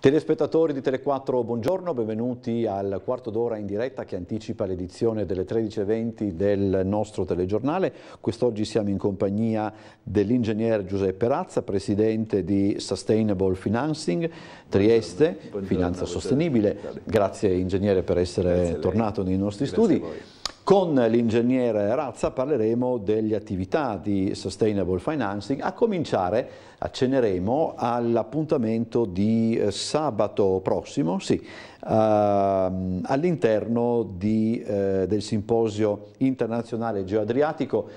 Telespettatori di Tele4, buongiorno, benvenuti al quarto d'ora in diretta che anticipa l'edizione delle 13.20 del nostro telegiornale. Quest'oggi siamo in compagnia dell'ingegner Giuseppe Razza, presidente di Sustainable Financing Trieste, buongiorno, Finanza Sostenibile. Grazie ingegnere per essere tornato nei nostri Grazie studi. Con l'ingegnere Razza parleremo delle attività di Sustainable Financing, a cominciare acceneremo all'appuntamento di eh, sabato prossimo, sì, ehm, all'interno eh, del simposio internazionale geoadriatico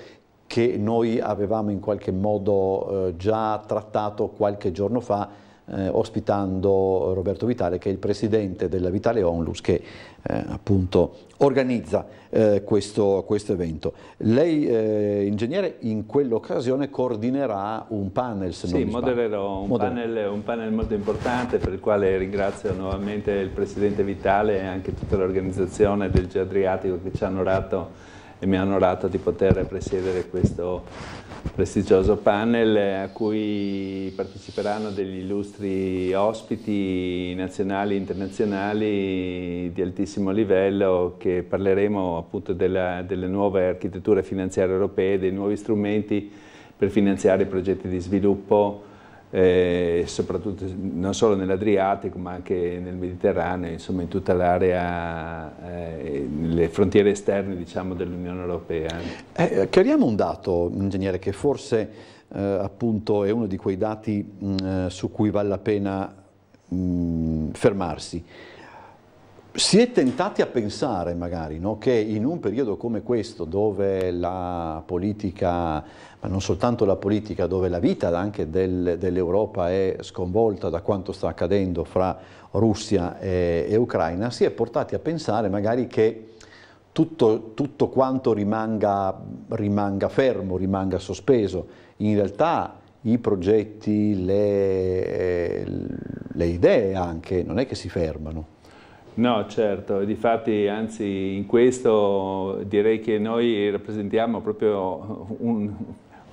che noi avevamo in qualche modo eh, già trattato qualche giorno fa eh, ospitando Roberto Vitale che è il presidente della Vitale Onlus che eh, appunto organizza eh, questo, questo, evento. Lei, eh, ingegnere, in quell'occasione coordinerà un panel, se sì, modererò un panel, un panel molto importante per il quale ringrazio nuovamente il Presidente Vitale e anche tutta l'organizzazione del Geo Adriatico che ci hanno dato e mi ha onorato di poter presiedere questo prestigioso panel eh, a cui parteciperanno degli illustri ospiti nazionali e internazionali di altissimo livello che parleremo appunto della, delle nuove architetture finanziarie europee, dei nuovi strumenti per finanziare i progetti di sviluppo eh, soprattutto non solo nell'Adriatico ma anche nel Mediterraneo, insomma in tutta l'area, eh, le frontiere esterne diciamo, dell'Unione Europea. Eh, chiariamo un dato, ingegnere, che forse eh, appunto è uno di quei dati mh, mm, eh, su cui vale la pena mh, mm, fermarsi. Si è tentati a pensare magari no, che in un periodo come questo dove la politica ma non soltanto la politica, dove la vita anche del, dell'Europa è sconvolta da quanto sta accadendo fra Russia e, e Ucraina, si è portati a pensare magari che tutto, tutto quanto rimanga, rimanga, fermo, rimanga sospeso. In realtà i progetti, le, le idee anche, non è che si fermano. No, certo, e difatti anzi in questo direi che noi rappresentiamo proprio un,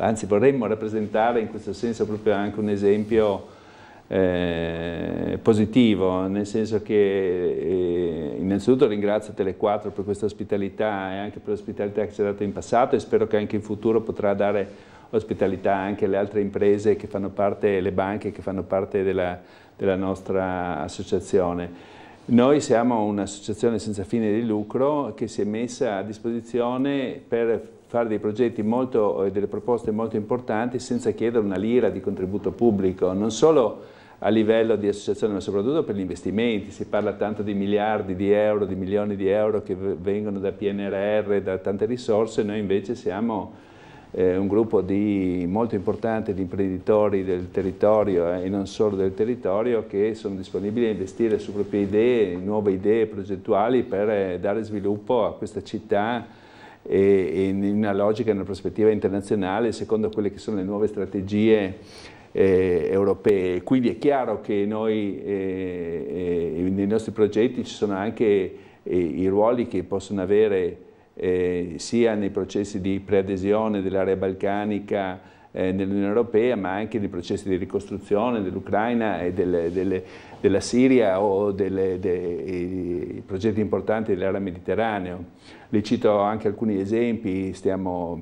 anzi vorremmo rappresentare in questo senso proprio anche un esempio eh, positivo, nel senso che eh, innanzitutto ringrazio Tele4 per questa ospitalità e anche per l'ospitalità che ci ha dato in passato e spero che anche in futuro potrà dare ospitalità anche alle altre imprese che fanno parte, le banche che fanno parte della, della nostra associazione. Noi siamo un'associazione senza fine di lucro che si è messa a disposizione per fare dei progetti molto, eh, delle proposte molto importanti senza chiedere una lira di contributo pubblico, non solo a livello di associazione ma soprattutto per gli investimenti, si parla tanto di miliardi di euro, di milioni di euro che vengono da PNRR, da tante risorse, noi invece siamo eh, un gruppo di, molto importante di imprenditori del territorio eh, e non solo del territorio che sono disponibili a investire su proprie idee, nuove idee progettuali per eh, dare sviluppo a questa città e, in una logica, in una prospettiva internazionale, secondo quelle che sono le nuove strategie eh, europee. Quindi è chiaro che noi, eh, eh, nei nostri progetti ci sono anche eh, i ruoli che possono avere eh, sia nei processi di preadesione dell'area balcanica eh, nell'Unione Europea, ma anche nei processi di ricostruzione dell'Ucraina e delle, delle della Siria o dei progetti importanti dell'area mediterraneo. Le cito anche alcuni esempi, stiamo,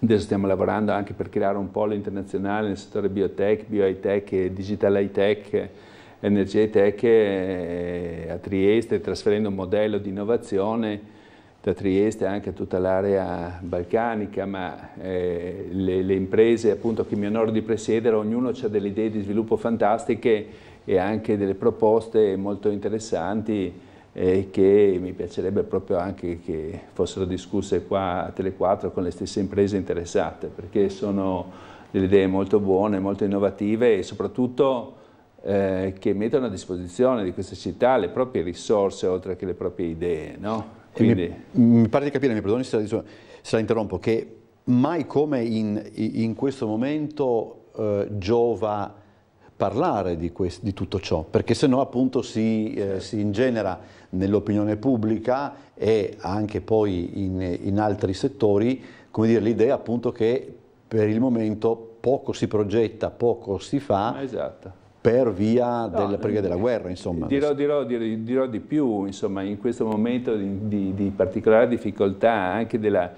adesso stiamo lavorando anche per creare un polo internazionale nel settore biotech, bio high tech digital high-tech, energia high-tech eh, a Trieste, trasferendo un modello di innovazione da Trieste anche a tutta l'area balcanica, ma eh, le, le, imprese appunto, che mi onoro di presiedere, ognuno ha delle idee di sviluppo fantastiche e anche delle proposte molto interessanti eh, che mi piacerebbe proprio anche che fossero discusse qua a Tele4 con le stesse imprese interessate, perché sono delle idee molto buone, molto innovative e soprattutto eh, che mettono a disposizione di queste città le proprie risorse oltre che le proprie idee. No? Quindi... Mi, mi, pare di capire, mi perdoni se la, se la interrompo, che mai come in, in questo momento eh, giova parlare di, questo, di, tutto ciò, perché sennò appunto si, eh, si ingenera nell'opinione pubblica e anche poi in, in altri settori l'idea appunto che per il momento poco si progetta, poco si fa. Esatto. Per via no, del, perché della guerra, insomma. Dirò, dirò, dirò, dirò di più, insomma, in questo momento di, di, di particolare difficoltà anche della,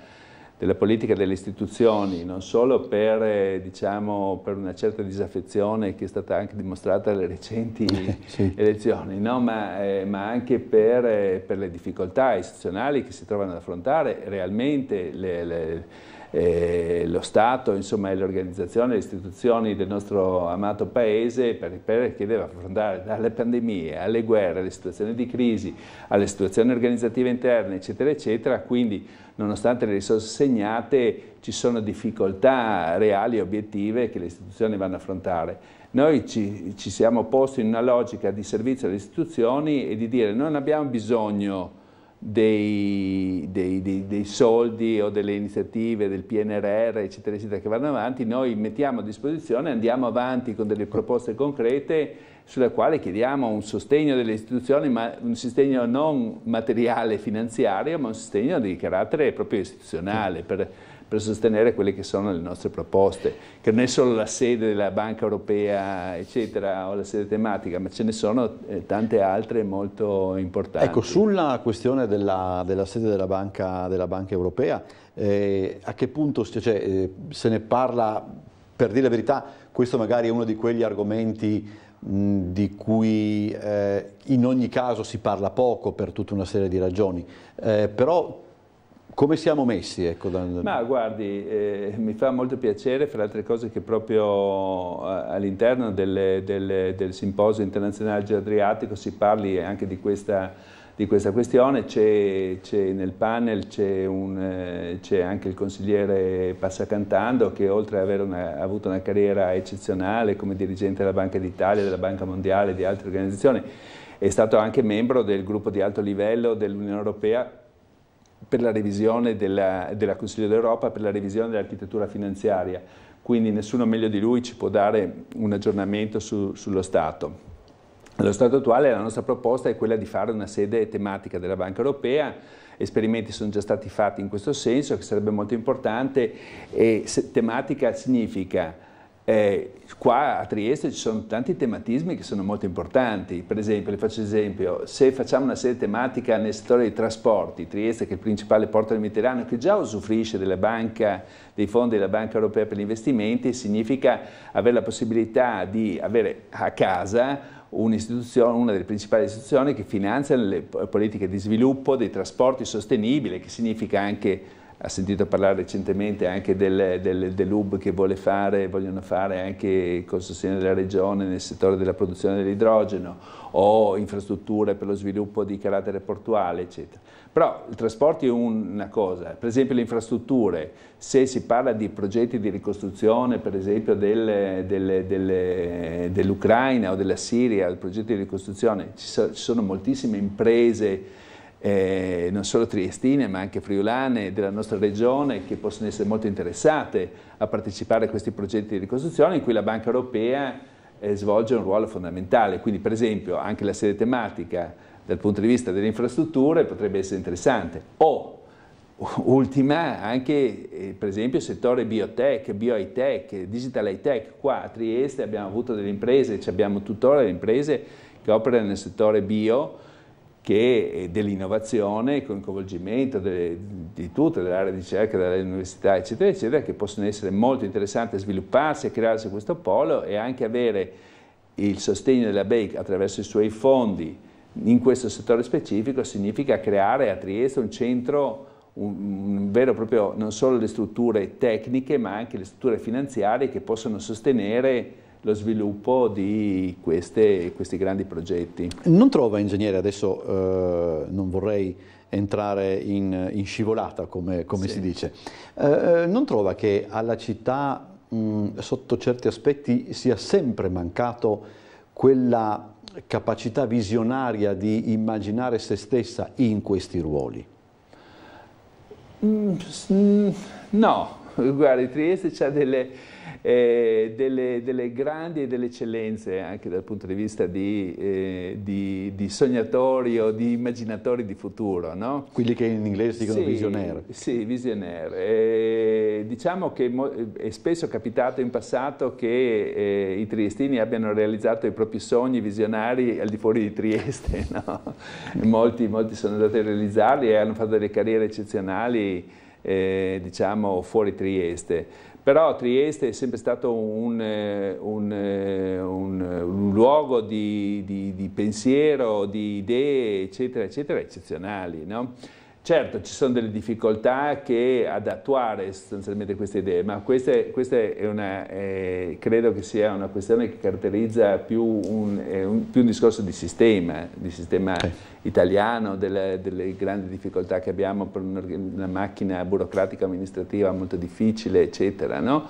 della politica delle istituzioni, non solo per, eh, diciamo, per, una certa disaffezione che è stata anche dimostrata alle recenti sì. elezioni, no? ma, eh, ma, anche per, eh, per, le difficoltà istituzionali che si trovano ad affrontare realmente le, le eh, lo Stato, insomma le organizzazioni, le istituzioni del nostro amato paese per, che deve affrontare dalle pandemie alle guerre, alle situazioni di crisi, alle situazioni organizzative interne eccetera eccetera, quindi nonostante le risorse segnate ci sono difficoltà reali e obiettive che le istituzioni vanno a affrontare. Noi ci, ci siamo posti in una logica di servizio alle istituzioni e di dire non abbiamo bisogno dei, dei, dei, dei, soldi o delle iniziative del PNRR, eccetera, eccetera, che vanno avanti, noi mettiamo a disposizione, andiamo avanti con delle proposte concrete sulla quale chiediamo un sostegno delle istituzioni, ma un sostegno non materiale finanziario, ma un sostegno di carattere proprio istituzionale per, per sostenere quelle che sono le nostre proposte, che non è solo la sede della Banca Europea, eccetera, o la sede tematica, ma ce ne sono eh, tante altre molto importanti. Ecco, sulla questione della, della sede della Banca, della banca Europea, eh, a che punto cioè, eh, se ne parla, per dire la verità, questo magari è uno di quegli argomenti di cui eh, in ogni caso si parla poco per tutta una serie di ragioni, eh, però come siamo messi? Ecco, da... Ma guardi, eh, mi fa molto piacere, fra le altre cose, che proprio eh, all'interno del simposio internazionale G si parli anche di questa, di questa questione. C'è nel panel c'è, eh, anche il consigliere Passacantando che oltre ad aver una, avuto una carriera eccezionale come dirigente della Banca d'Italia, della Banca Mondiale e di altre organizzazioni, è stato anche membro del gruppo di alto livello dell'Unione Europea per la revisione della, della Consiglio d'Europa, per la revisione dell'architettura finanziaria, quindi nessuno meglio di lui ci può dare un aggiornamento su, sullo Stato. Allo stato attuale la nostra proposta è quella di fare una sede tematica della Banca Europea, esperimenti sono già stati fatti in questo senso, che sarebbe molto importante, e tematica significa eh, qua a Trieste ci sono tanti tematismi che sono molto importanti, per esempio, le faccio esempio, se facciamo una serie tematica nel settore dei trasporti, Trieste che è il principale porto del Mediterraneo, che già usufruisce banca, dei fondi della Banca Europea per gli investimenti, significa avere la possibilità di avere a casa un una delle principali istituzioni che finanzia le politiche di sviluppo dei trasporti sostenibili, che significa anche ha sentito parlare recentemente anche del, del, dell'UB che vuole fare, vogliono fare anche con sostegno della regione nel settore della produzione dell'idrogeno o infrastrutture per lo sviluppo di carattere portuale eccetera. Però il trasporto è una cosa, per esempio le infrastrutture, se si parla di progetti di ricostruzione per esempio del, dell'Ucraina o della Siria, il di ricostruzione, ci sono moltissime imprese eh, non solo triestine ma anche friulane della nostra regione che possono essere molto interessate a partecipare a questi progetti di ricostruzione in cui la Banca Europea eh, svolge un ruolo fondamentale. Quindi per esempio anche la sede tematica dal punto di vista delle infrastrutture potrebbe essere interessante. O ultima anche eh, per esempio il settore biotech, biohigh-tech, digital high-tech. Qua a Trieste abbiamo avuto delle imprese, abbiamo tuttora le imprese che operano nel settore bio che eh, dell'innovazione con il coinvolgimento delle, di tutte le aree di ricerca, delle università, eccetera, eccetera, che possono essere molto interessanti a svilupparsi, e crearsi questo polo e anche avere il sostegno della BEIC attraverso i suoi fondi in questo settore specifico significa creare a Trieste un centro un, un, vero e proprio non solo le strutture tecniche ma anche le strutture finanziarie che possono sostenere lo sviluppo di queste, questi grandi progetti. Non trova, ingegnere, adesso eh, non vorrei entrare in, in scivolata, come, come sì. si dice, eh, eh non trova che alla città mh, sotto certi aspetti sia sempre mancato quella capacità visionaria di immaginare se stessa in questi ruoli? Mm, mm no, guardi, Trieste ha delle eh, delle, delle, grandi e delle eccellenze anche dal punto di vista di, eh, di, di sognatori o di immaginatori di futuro. No? Quelli che in inglese dicono sì, visionari. Sì, visionaire. Eh, diciamo che eh, è spesso capitato in passato che eh, i triestini abbiano realizzato i propri sogni visionari al di fuori di Trieste. No? Molti, molti sono andati a realizzarli e hanno fatto delle carriere eccezionali. Eh, diciamo fuori Trieste però Trieste è sempre stato un, eh, un, eh, un, un luogo di, di, di, pensiero, di idee, eccetera, eccetera, eccezionali. No? Certo, ci sono delle difficoltà che ad attuare sostanzialmente queste idee, ma questa, è, è una, eh, credo che sia una questione che caratterizza più un, eh, un, più un discorso di sistema, di sistema okay. italiano, delle, delle, grandi difficoltà che abbiamo per una macchina burocratica amministrativa molto difficile, eccetera. No?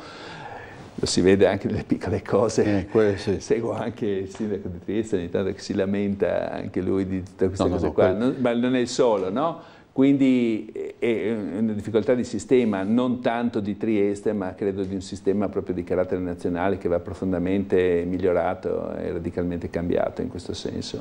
lo si vede anche nelle piccole cose. Eh, sì. Seguo anche il sindaco di Trieste, ogni tanto che si lamenta anche lui di tutte queste no, cose no, qua, no, ma non è il solo, no? Quindi eh, eh, è una difficoltà di sistema, non tanto di Trieste, ma credo di un sistema proprio di carattere nazionale che va profondamente migliorato e radicalmente cambiato in questo senso.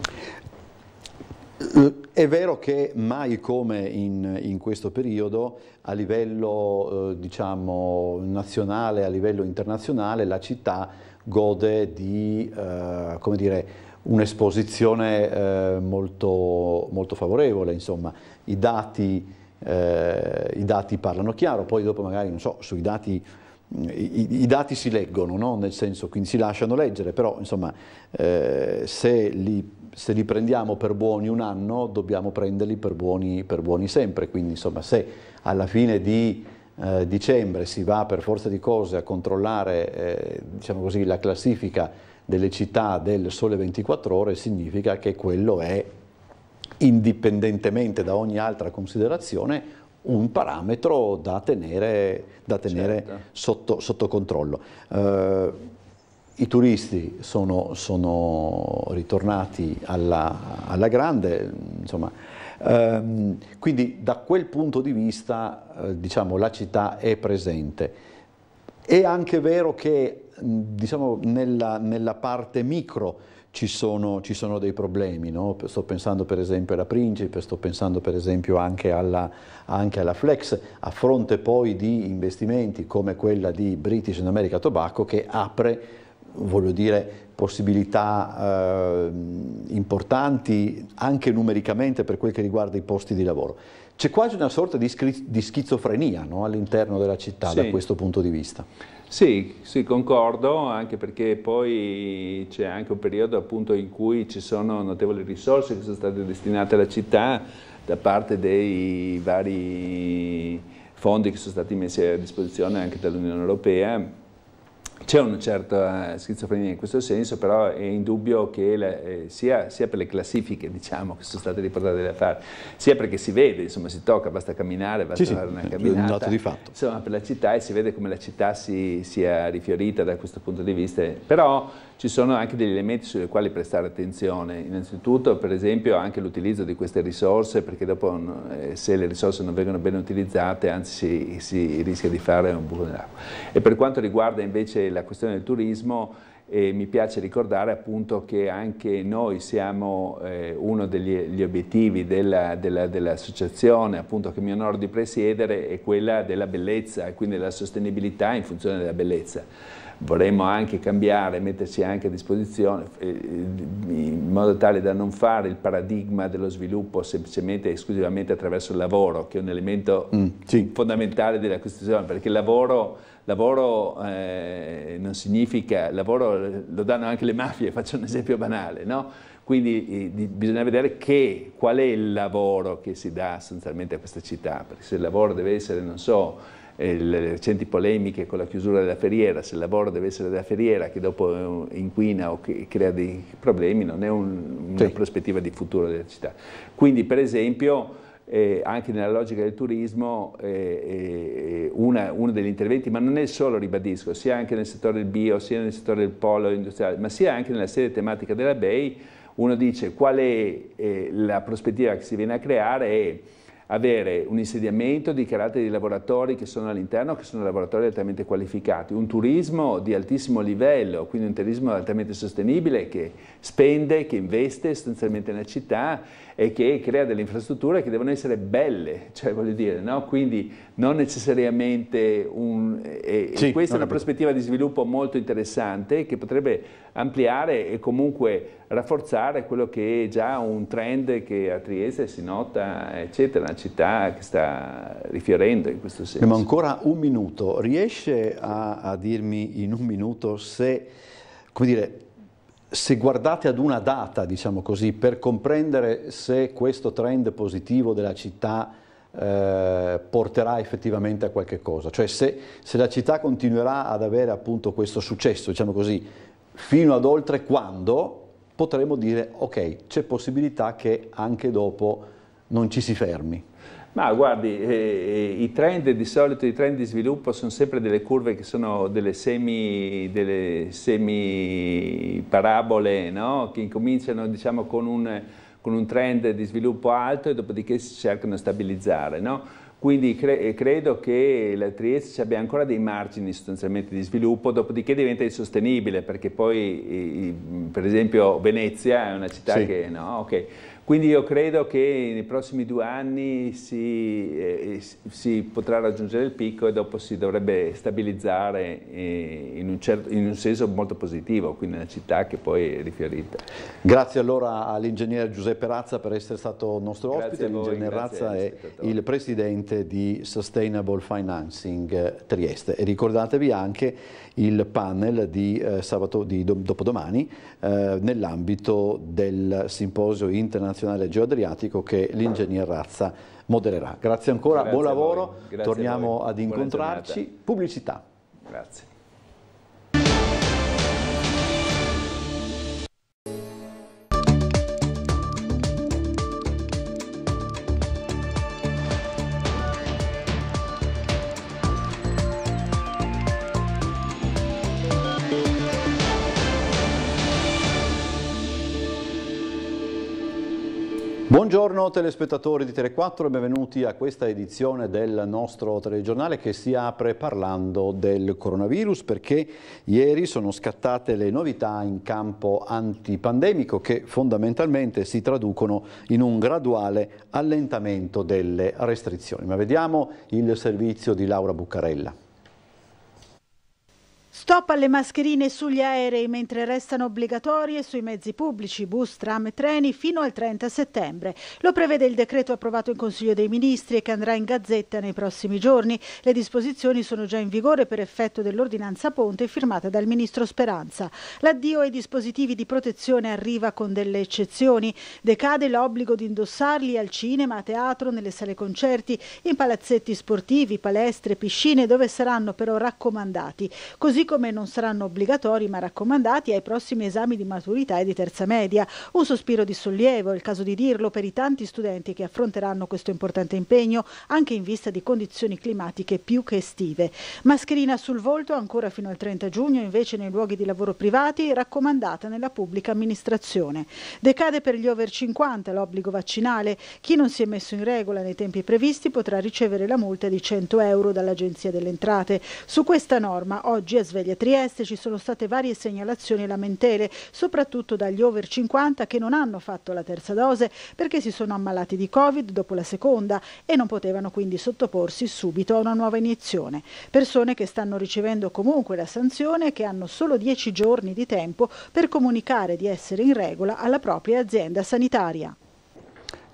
Eh, è vero che mai come in, in questo periodo a livello eh, diciamo, nazionale, a livello internazionale, la città gode di eh, come dire, un'esposizione eh, molto, molto, favorevole, insomma, i dati, eh, i dati, parlano chiaro, poi dopo magari, non so, sui dati i, i, dati si leggono, no? nel senso quindi si lasciano leggere, però insomma eh, se, li, se, li, prendiamo per buoni un anno dobbiamo prenderli per buoni, per buoni sempre, quindi insomma se alla fine di eh, dicembre si va per forza di cose a controllare eh, diciamo così, la classifica delle città del sole 24 ore significa che quello è, indipendentemente da ogni altra considerazione, un parametro da tenere, da tenere certo. sotto, sotto, controllo. Eh, i turisti sono, sono ritornati alla, alla grande, ehm, quindi da quel punto di vista eh, diciamo, la città è presente. È anche vero che diciamo, nella, nella, parte micro ci sono, ci sono dei problemi, no? sto pensando per esempio alla Principe, sto pensando per esempio anche alla, anche alla, Flex, a fronte poi di investimenti come quella di British in America Tobacco che apre, voglio dire, possibilità eh, importanti anche numericamente per quel che riguarda i posti di lavoro. C'è quasi una sorta di, di schizofrenia no? all'interno della città sì. da questo punto di vista. Sì, sì, concordo, anche perché poi c'è anche un periodo appunto in cui ci sono notevoli risorse che sono state destinate alla città da parte dei vari fondi che sono stati messi a disposizione anche dall'Unione Europea c'è una certa eh, schizofrenia in questo senso, però è indubbio che la, eh, sia, sia, per le classifiche diciamo, che sono state riportate da fare, sia perché si vede, insomma, si tocca, basta camminare, basta sì, fare una camminata. È un dato di fatto. Insomma, per la città e si vede come la città si sia rifiorita da questo punto di vista. Però ci sono anche degli elementi sui quali prestare attenzione, innanzitutto per esempio anche l'utilizzo di queste risorse perché dopo mm, eh, se le risorse non vengono ben utilizzate anzi si, si rischia di fare un buco nell'acqua. E per quanto riguarda invece la questione del turismo, e eh, mi piace ricordare appunto che anche noi siamo eh, uno degli obiettivi dell'associazione dell appunto che mi onoro di presiedere è quella della bellezza e quindi della sostenibilità in funzione della bellezza vorremmo anche cambiare, mettersi anche a disposizione eh, eh, in modo tale da non fare il paradigma dello sviluppo semplicemente e esclusivamente attraverso il lavoro, che è un elemento mm, sì. fondamentale della Costituzione, perché il lavoro, lavoro eh, non significa, lavoro lo danno anche le mafie, faccio un esempio banale, no? Quindi eh, bisogna vedere che, qual è il lavoro che si dà sostanzialmente a questa città, perché se il lavoro deve essere, non so, eh, le recenti polemiche con la chiusura della feriera, se il lavoro deve essere della feriera che dopo eh, inquina o che crea dei problemi, non è un, una sì. prospettiva di futuro della città. Quindi per esempio eh, anche nella logica del turismo eh, eh, una, uno degli interventi, ma non è solo, ribadisco, sia anche nel settore del bio, sia nel settore del polo industriale, ma sia anche nella serie tematica della Bay, uno dice qual è eh, la prospettiva che si viene a creare e avere un insediamento di carattere di lavoratori che sono all'interno, che sono lavoratori altamente qualificati, un turismo di altissimo livello, quindi un turismo altamente sostenibile che spende, che investe sostanzialmente nella città e che crea delle infrastrutture che devono essere belle, cioè voglio dire, no? quindi non necessariamente un... E, sì, questa è una prospettiva di sviluppo molto interessante che potrebbe ampliare e comunque rafforzare quello che è già un trend che a Trieste si nota, eccetera, una città che sta rifiorendo in questo senso. Abbiamo ancora un minuto, riesce a, a dirmi in un minuto se, come dire, se guardate ad una data, diciamo così, per comprendere se questo trend positivo della città eh, porterà effettivamente a qualche cosa. Cioè se, se, la città continuerà ad avere appunto questo successo, diciamo così, fino ad oltre quando, potremo dire ok, c'è possibilità che anche dopo non ci si fermi. Ma guardi, eh, eh, i trend di solito, i trend di sviluppo sono sempre delle curve che sono delle semi, delle semi parabole, no? che incominciano diciamo con un con un trend di sviluppo alto e dopodiché si cercano di stabilizzare. No? Quindi cre eh, credo che la Trieste abbia ancora dei margini sostanzialmente di sviluppo, dopodiché diventa insostenibile perché poi per esempio Venezia è una città sì. che... No? Okay. Quindi io credo che nei prossimi due anni si, eh, si, potrà raggiungere il picco e dopo si dovrebbe stabilizzare eh, in, un certo, in, un senso molto positivo, quindi una città che poi è rifiorita. Grazie allora all'ingegnere Giuseppe Razza per essere stato nostro ospite. L'ingegnere Razza è il presidente di Sustainable Financing Trieste. E ricordatevi anche il panel di, eh, sabato, di do, dopodomani eh, nell'ambito del simposio internazionale geoadriatico che l'ingegner Razza modererà. Grazie ancora, Grazie buon lavoro, torniamo ad incontrarci. Pubblicità. Grazie. Buongiorno telespettatori di Tele4 e benvenuti a questa edizione del nostro telegiornale che si apre parlando del coronavirus perché ieri sono scattate le novità in campo antipandemico che fondamentalmente si traducono in un graduale allentamento delle restrizioni. Ma vediamo il servizio di Laura Buccarella. Stop alle mascherine sugli aerei mentre restano obbligatorie sui mezzi pubblici, bus, tram e treni fino al 30 settembre. Lo prevede il decreto approvato in Consiglio dei Ministri e che andrà in gazzetta nei prossimi giorni. Le disposizioni sono già in vigore per effetto dell'ordinanza Ponte firmata dal Ministro Speranza. L'addio ai dispositivi di protezione arriva con delle eccezioni. Decade l'obbligo di indossarli al cinema, a teatro, nelle sale concerti, in palazzetti sportivi, palestre, piscine dove saranno però raccomandati. Così come non saranno obbligatori ma raccomandati ai prossimi esami di maturità e di terza media. Un sospiro di sollievo, è il caso di dirlo, per i tanti studenti che affronteranno questo importante impegno, anche in vista di condizioni climatiche più che estive. Mascherina sul volto ancora fino al 30 giugno, invece nei luoghi di lavoro privati, raccomandata nella pubblica amministrazione. Decade per gli over 50 l'obbligo vaccinale. Chi non si è messo in regola nei tempi previsti potrà ricevere la multa di 100 euro dall'Agenzia delle Entrate. Su questa norma oggi è svelata sveglia Trieste ci sono state varie segnalazioni e lamentele, soprattutto dagli over 50 che non hanno fatto la terza dose perché si sono ammalati di Covid dopo la seconda e non potevano quindi sottoporsi subito a una nuova iniezione. Persone che stanno ricevendo comunque la sanzione e che hanno solo 10 giorni di tempo per comunicare di essere in regola alla propria azienda sanitaria.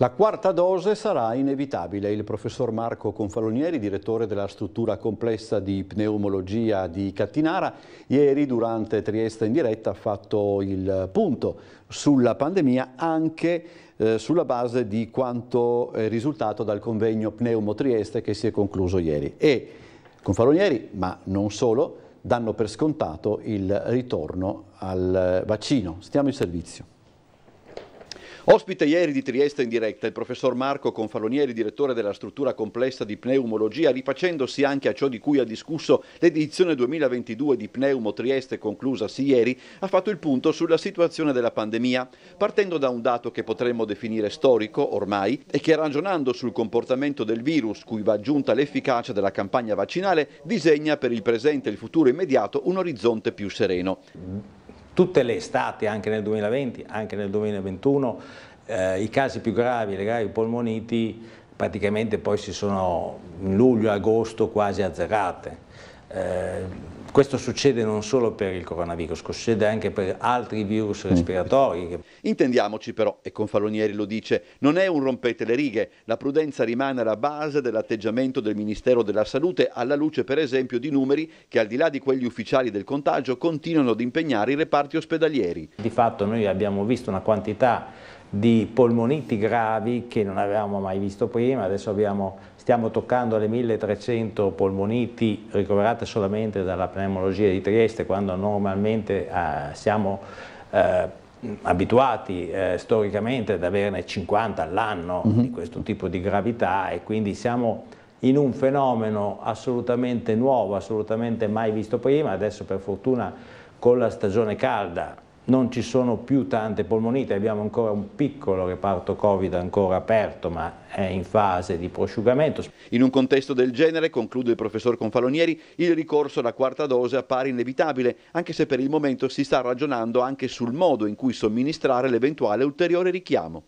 La quarta dose sarà inevitabile. Il professor Marco Confalonieri, direttore della struttura complessa di pneumologia di Cattinara, ieri durante Trieste in diretta ha fatto il punto sulla pandemia anche eh, sulla base di quanto è risultato dal convegno Pneumo Trieste che si è concluso ieri. E Confalonieri, ma non solo, danno per scontato il ritorno al vaccino. Stiamo in servizio. Ospite ieri di Trieste in diretta il professor Marco Confalonieri, direttore della struttura complessa di pneumologia, rifacendosi anche a ciò di cui ha discusso l'edizione 2022 di Pneumo Trieste conclusasi ieri, ha fatto il punto sulla situazione della pandemia, partendo da un dato che potremmo definire storico ormai e che ragionando sul comportamento del virus, cui va aggiunta l'efficacia della campagna vaccinale, disegna per il presente e il futuro immediato un orizzonte più sereno tutte le estate, anche nel 2020, anche nel 2021, eh, i casi più gravi legati ai polmoniti praticamente poi si sono in luglio-agosto quasi azzerate. Eh, questo succede non solo per il coronavirus, succede anche per altri virus mm. respiratori. Intendiamoci però, e Confalonieri lo dice, non è un rompete le righe, la prudenza rimane alla base dell'atteggiamento del Ministero della Salute alla luce per esempio di numeri che al di là di quelli ufficiali del contagio continuano ad impegnare i reparti ospedalieri. Di fatto noi abbiamo visto una quantità di polmoniti gravi che non avevamo mai visto prima, adesso abbiamo stiamo toccando le 1300 polmoniti ricoverate solamente dalla pneumologia di Trieste quando normalmente eh, siamo eh, abituati eh, storicamente ad averne 50 all'anno mm -hmm. di questo tipo di gravità e quindi siamo in un fenomeno assolutamente nuovo, assolutamente mai visto prima, adesso per fortuna con la stagione calda non ci sono più tante polmonite, abbiamo ancora un piccolo reparto Covid ancora aperto, ma è in fase di prosciugamento. In un contesto del genere, conclude il professor Confalonieri, il ricorso alla quarta dose appare inevitabile, anche se per il momento si sta ragionando anche sul modo in cui somministrare l'eventuale ulteriore richiamo.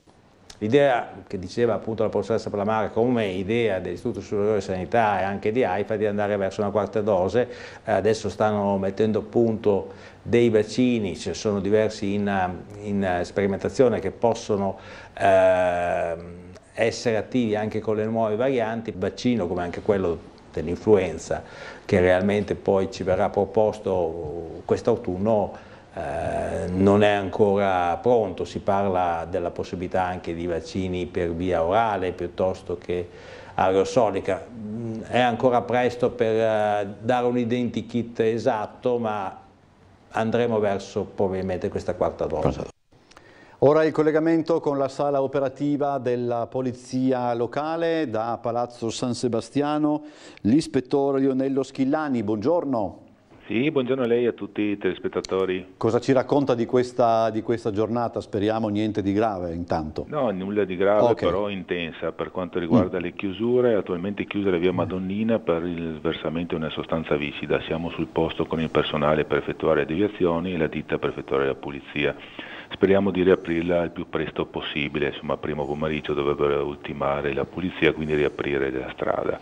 L'idea che diceva appunto la professoressa Plamare come idea dell'Istituto Superiore di Sanità e anche di AIFA di andare verso una quarta dose, eh, adesso stanno mettendo a punto dei vaccini, ci sono diversi in, in sperimentazione che possono eh, essere attivi anche con le nuove varianti, vaccino come anche quello dell'influenza che realmente poi ci verrà proposto quest'autunno eh, non è ancora pronto, si parla della possibilità anche di vaccini per via orale piuttosto che aerosolica, mm, è ancora presto per eh, dare un identikit esatto ma andremo verso probabilmente questa quarta dose. Ora il collegamento con la sala operativa della polizia locale da Palazzo San Sebastiano, l'ispettore Lionello Schillani, buongiorno. Sì, buongiorno a lei e a tutti i telespettatori. Cosa ci racconta di questa, di questa giornata? Speriamo niente di grave intanto. No, nulla di grave, okay. però intensa per quanto riguarda mm. le chiusure. Attualmente chiusa la via mm. Madonnina per il versamento di una sostanza viscida. Siamo sul posto con il personale per effettuare deviazioni e la ditta per effettuare la pulizia. Speriamo di riaprirla il più presto possibile, insomma primo pomeriggio dovrebbero ultimare la pulizia, quindi riaprire la strada.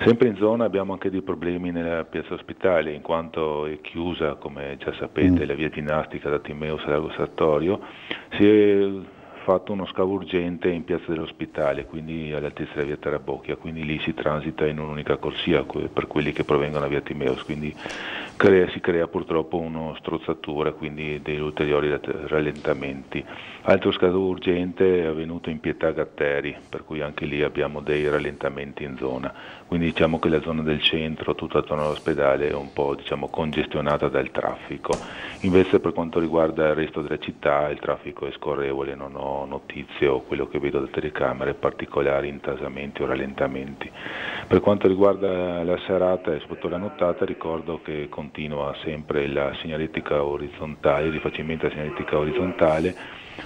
Sempre in zona abbiamo anche dei problemi nella piazza ospitale, in quanto è chiusa, come già sapete, mm. la via ginnastica da Timeo Salago Sartorio. Si è fatto uno scavo urgente in piazza dell'ospitale, quindi all'altezza della via Tarabocchia, quindi lì si transita in un'unica corsia per quelli che provengono da via Timeus, quindi crea, si crea purtroppo una strozzatura, quindi degli ulteriori rallentamenti. Altro scavo urgente è avvenuto in Pietà Gatteri, per cui anche lì abbiamo dei rallentamenti in zona quindi diciamo che la zona del centro, tutto attorno all'ospedale è un po' diciamo, congestionata dal traffico. Invece per quanto riguarda il resto della città il traffico è scorrevole, non ho notizie o quello che vedo da telecamere particolari intasamenti o rallentamenti. Per quanto riguarda la serata e soprattutto la nottata ricordo che continua sempre la segnaletica orizzontale, il rifacimento della segnaletica orizzontale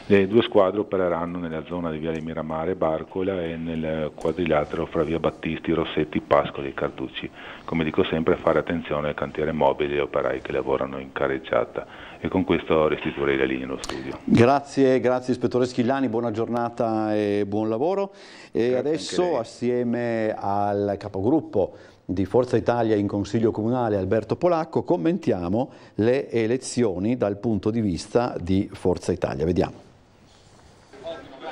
le due squadre opereranno nella zona di Viale Miramare, Barcola e nel quadrilatero fra Via Battisti, Rossetti, Pascoli e Carducci. Come dico sempre, fare attenzione al cantiere mobile e agli operai che lavorano in careggiata. E con questo restituirei la linea allo studio. Grazie, grazie ispettore Schillani, buona giornata e buon lavoro. E adesso assieme al capogruppo di Forza Italia in Consiglio Comunale Alberto Polacco, commentiamo le elezioni dal punto di vista di Forza Italia. Vediamo.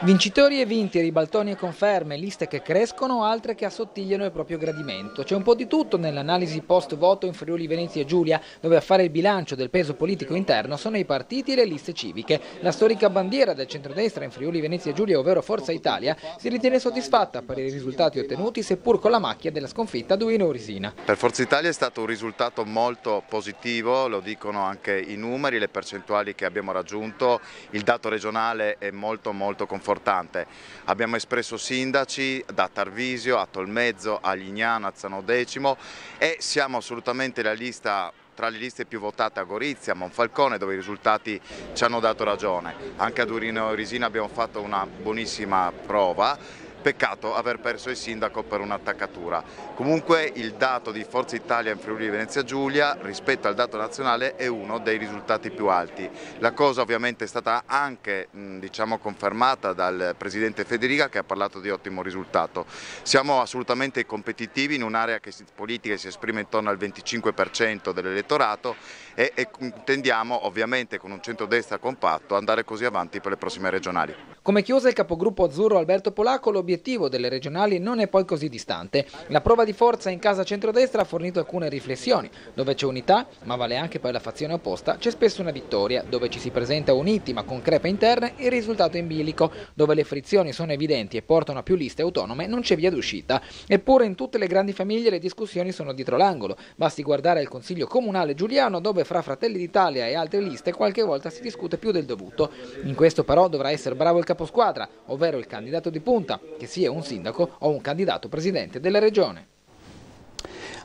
Vincitori e vinti, ribaltoni e conferme, liste che crescono, altre che assottigliano il proprio gradimento. C'è un po' di tutto nell'analisi post-voto in Friuli Venezia Giulia, dove a fare il bilancio del peso politico interno sono i partiti e le liste civiche. La storica bandiera del centrodestra in Friuli Venezia Giulia, ovvero Forza Italia, si ritiene soddisfatta per i risultati ottenuti, seppur con la macchia della sconfitta Duino Orisina. Per Forza Italia è stato un risultato molto positivo, lo dicono anche i numeri, le percentuali che abbiamo raggiunto, il dato regionale è molto molto confortante importante. Abbiamo espresso sindaci da Tarvisio a Tolmezzo, a Lignano, a Zanodecimo e siamo assolutamente la lista tra le liste più votate a Gorizia, a Monfalcone dove i risultati ci hanno dato ragione. Anche a Durino e Risina abbiamo fatto una buonissima prova Peccato aver perso il sindaco per un'attaccatura. Comunque il dato di Forza Italia in Friuli Venezia Giulia rispetto al dato nazionale è uno dei risultati più alti. La cosa ovviamente è stata anche diciamo, confermata dal presidente Federica che ha parlato di ottimo risultato. Siamo assolutamente competitivi in un'area politica che si esprime intorno al 25% dell'elettorato e, e tendiamo ovviamente con un centrodestra compatto ad andare così avanti per le prossime regionali. Come chiuse il capogruppo azzurro Alberto Polacco, l'obiettivo delle regionali non è poi così distante. La prova di forza in casa centrodestra ha fornito alcune riflessioni, dove c'è unità, ma vale anche per la fazione opposta, c'è spesso una vittoria, dove ci si presenta uniti ma con crepe interne, il risultato è in bilico, dove le frizioni sono evidenti e portano a più liste autonome, non c'è via d'uscita. Eppure in tutte le grandi famiglie le discussioni sono dietro l'angolo, basti guardare al Consiglio Comunale Giuliano dove dove fra Fratelli d'Italia e altre liste qualche volta si discute più del dovuto. In questo però dovrà essere bravo il caposquadra, ovvero il candidato di punta, che sia un sindaco o un candidato presidente della regione.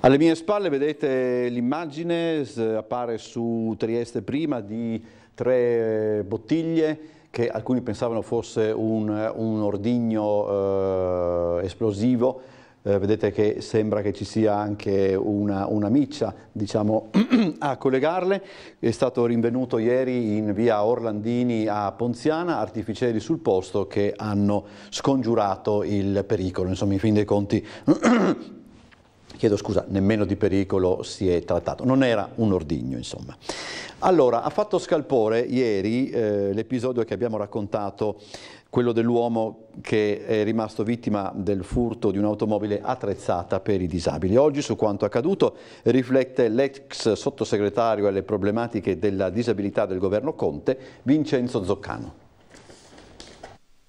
Alle mie spalle vedete l'immagine, appare su Trieste prima di tre eh, bottiglie che alcuni pensavano fosse un, un ordigno eh, esplosivo eh, vedete che sembra che ci sia anche una, una miccia diciamo, a collegarle. È stato rinvenuto ieri in via Orlandini a Ponziana, artificieri sul posto che hanno scongiurato il pericolo. Insomma, in fin dei conti chiedo scusa, nemmeno di pericolo si è trattato, non era un ordigno insomma. Allora, ha fatto scalpore ieri eh, l'episodio che abbiamo raccontato, quello dell'uomo che è rimasto vittima del furto di un'automobile attrezzata per i disabili. Oggi su quanto accaduto riflette l'ex sottosegretario alle problematiche della disabilità del governo Conte, Vincenzo Zoccano.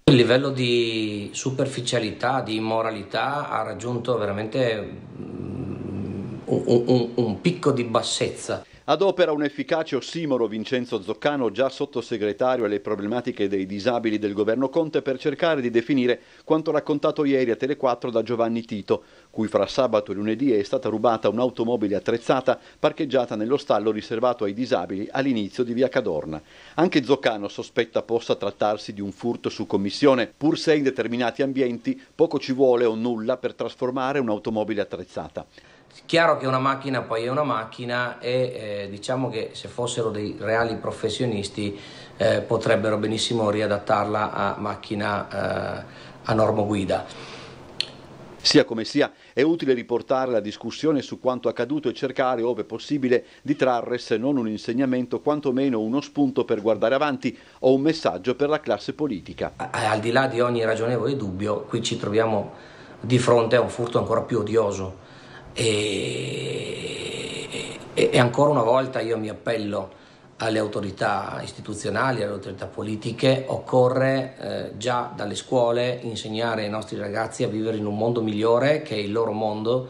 Il livello di superficialità, di immoralità ha raggiunto veramente mm, un, un, un picco di bassezza. Adopera un efficace ossimoro Vincenzo Zoccano, già sottosegretario alle problematiche dei disabili del governo Conte, per cercare di definire quanto raccontato ieri a Tele4 da Giovanni Tito, cui fra sabato e lunedì è stata rubata un'automobile attrezzata parcheggiata nello stallo riservato ai disabili all'inizio di via Cadorna. Anche Zoccano sospetta possa trattarsi di un furto su commissione, pur se in determinati ambienti poco ci vuole o nulla per trasformare un'automobile attrezzata. Chiaro che una macchina poi è una macchina e eh, diciamo che se fossero dei reali professionisti eh, potrebbero benissimo riadattarla a macchina eh, a normoguida. Sia come sia, è utile riportare la discussione su quanto accaduto e cercare, ove possibile, di trarre, se non un insegnamento, quantomeno uno spunto per guardare avanti o un messaggio per la classe politica. Al di là di ogni ragionevole dubbio, qui ci troviamo di fronte a un furto ancora più odioso e, e, e ancora una volta io mi appello alle autorità istituzionali, alle autorità politiche, occorre eh, già dalle scuole insegnare ai nostri ragazzi a vivere in un mondo migliore che è il loro mondo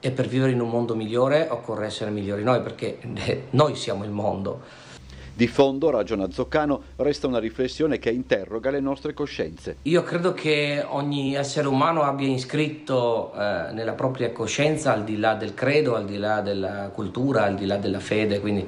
e per vivere in un mondo migliore occorre essere migliori noi perché eh, noi siamo il mondo. Di fondo, ragiona Zoccano, resta una riflessione che interroga le nostre coscienze. Io credo che ogni essere umano abbia iscritto eh, nella propria coscienza, al di là del credo, al di là della cultura, al di là della fede, quindi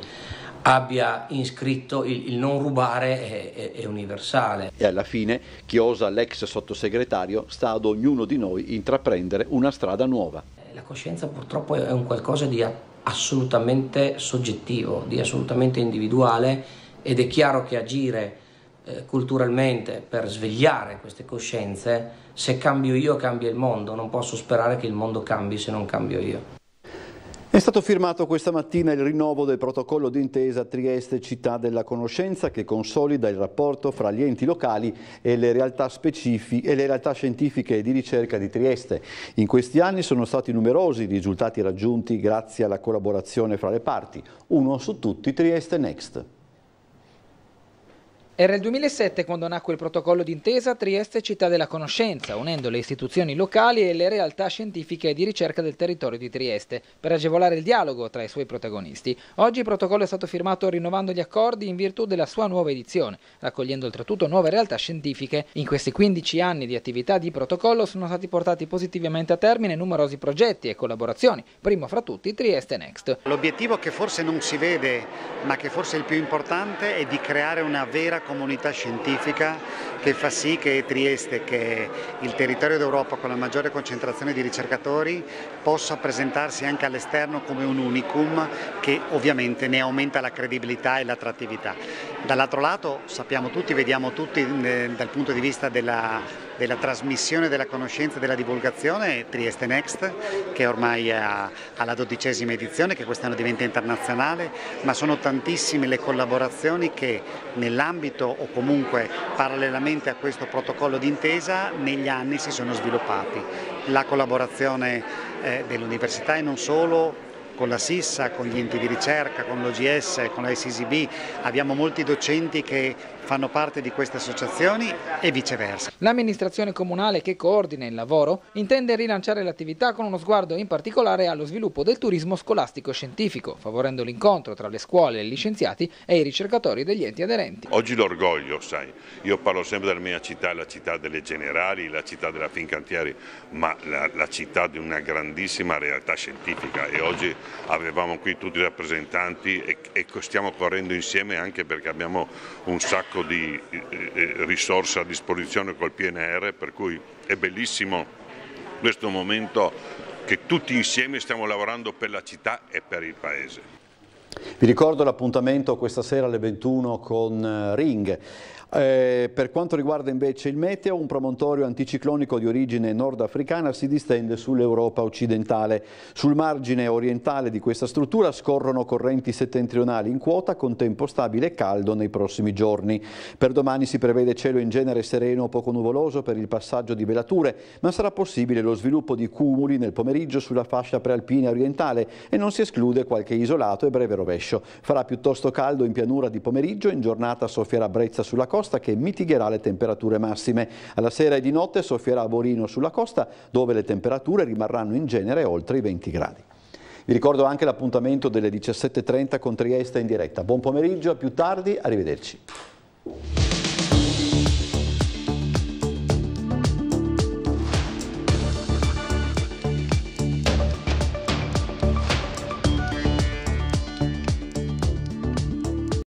abbia iscritto il, il, non rubare è, è, è, universale. E alla fine chi osa l'ex sottosegretario sta ad ognuno di noi intraprendere una strada nuova. La coscienza purtroppo è un qualcosa di attivo assolutamente soggettivo, di assolutamente individuale ed è chiaro che agire eh, culturalmente per svegliare queste coscienze, se cambio io cambia il mondo, non posso sperare che il mondo cambi se non cambio io. È stato firmato questa mattina il rinnovo del protocollo d'intesa Trieste Città della Conoscenza che consolida il rapporto fra gli enti locali e le, realtà e le realtà scientifiche e di ricerca di Trieste. In questi anni sono stati numerosi i risultati raggiunti grazie alla collaborazione fra le parti. Uno su tutti, Trieste Next. Era il 2007 quando nacque il protocollo d'intesa Trieste Città della Conoscenza, unendo le istituzioni locali e le realtà scientifiche e di ricerca del territorio di Trieste, per agevolare il dialogo tra i suoi protagonisti. Oggi il protocollo è stato firmato rinnovando gli accordi in virtù della sua nuova edizione, raccogliendo oltretutto nuove realtà scientifiche. In questi 15 anni di attività di protocollo sono stati portati positivamente a termine numerosi progetti e collaborazioni, primo fra tutti Trieste Next. L'obiettivo che forse non si vede, ma che forse è il più importante, è di creare una vera comunità scientifica che fa sì che Trieste, che è il territorio d'Europa con la maggiore concentrazione di ricercatori, possa presentarsi anche all'esterno come un unicum che ovviamente ne aumenta la credibilità e l'attrattività. Dall'altro lato sappiamo tutti, vediamo tutti eh, dal punto di vista della della trasmissione della conoscenza e della divulgazione Trieste Next che ormai è alla dodicesima edizione che quest'anno diventa internazionale ma sono tantissime le collaborazioni che nell'ambito o comunque parallelamente a questo protocollo d'intesa negli anni si sono sviluppati. La collaborazione eh, dell'università e non solo con la SISSA, con gli enti di ricerca, con l'OGS, con la SISB, abbiamo molti docenti che fanno parte di queste associazioni e viceversa. L'amministrazione comunale che coordina il lavoro intende rilanciare l'attività con uno sguardo in particolare allo sviluppo del turismo scolastico scientifico, favorendo l'incontro tra le scuole, gli scienziati e i ricercatori degli enti aderenti. Oggi l'orgoglio, sai, io parlo sempre della mia città, la città delle generali, la città della Fincantieri, ma la, la città di una grandissima realtà scientifica e oggi avevamo qui tutti i rappresentanti e, e stiamo correndo insieme anche perché abbiamo un sacco sacco di eh, eh, risorse a disposizione col PNR, per cui è bellissimo questo momento che tutti insieme stiamo lavorando per la città e per il Paese. Vi ricordo l'appuntamento questa sera alle 21 con eh, Ring. Eh, per quanto riguarda invece il meteo, un promontorio anticiclonico di origine nordafricana si distende sull'Europa occidentale. Sul margine orientale di questa struttura scorrono correnti settentrionali in quota con tempo stabile e caldo nei prossimi giorni. Per domani si prevede cielo in genere sereno o poco nuvoloso per il passaggio di velature, ma sarà possibile lo sviluppo di cumuli nel pomeriggio sulla fascia prealpina orientale e non si esclude qualche isolato e breve rovescio rovescio. Farà piuttosto caldo in pianura di pomeriggio, in giornata soffierà brezza sulla costa che mitigherà le temperature massime. Alla sera e di notte soffierà a Borino sulla costa dove le temperature rimarranno in genere oltre i 20 gradi. Vi ricordo anche l'appuntamento delle 17.30 con Trieste in diretta. Buon pomeriggio, a più tardi, arrivederci.